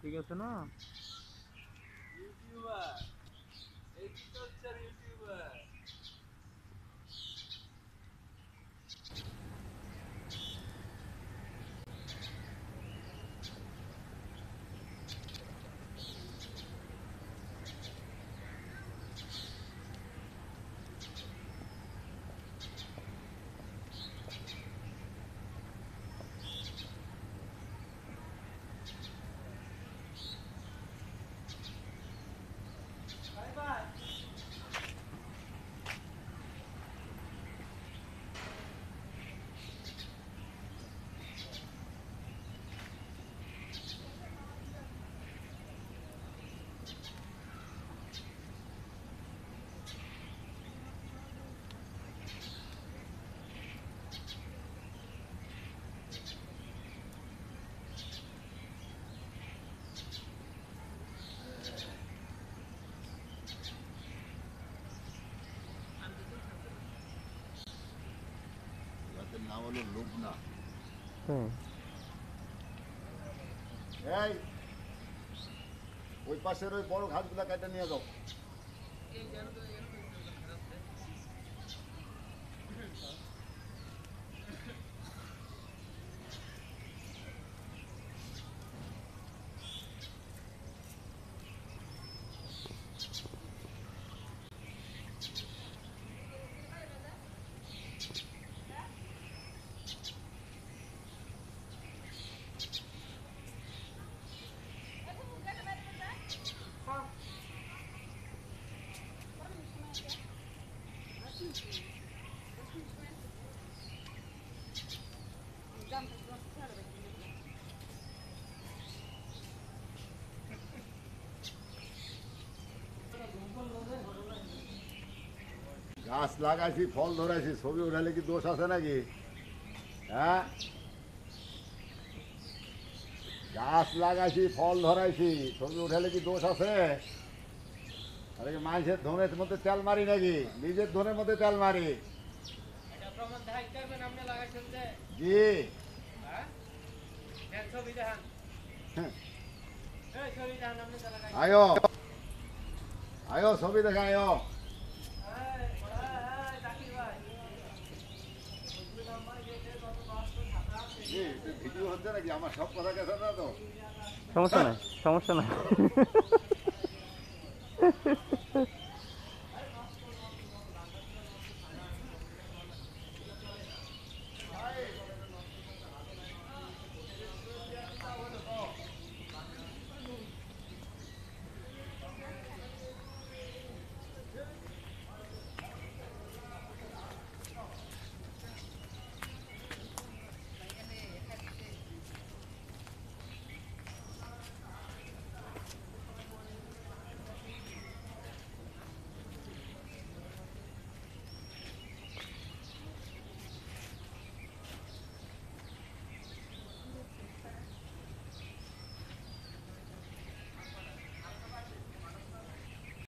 ঠিক আছে না নাম হলো লোভনা এই ওই পাশের ওই বড় ঘাসগুলা কেটে নিয়ে যাও গাছ লাগাইছি ফল ধরাইছি ছবি উঠালে কি দোষ আছে নাকি হ্যাঁ গাছ লাগাইছি ফল ধরাইছি ছবি উঠালে কি দোষ আছে আরে কি মানুষের ধনের মধ্যে তেল মারি নাকি নিজের ধনের মধ্যে তেল মারি জি হ্যাঁ? হ্যাঁ। আয়ো আয়ো ছবি দেখা আয়ো সমস্যা নাই সমস্যা নাই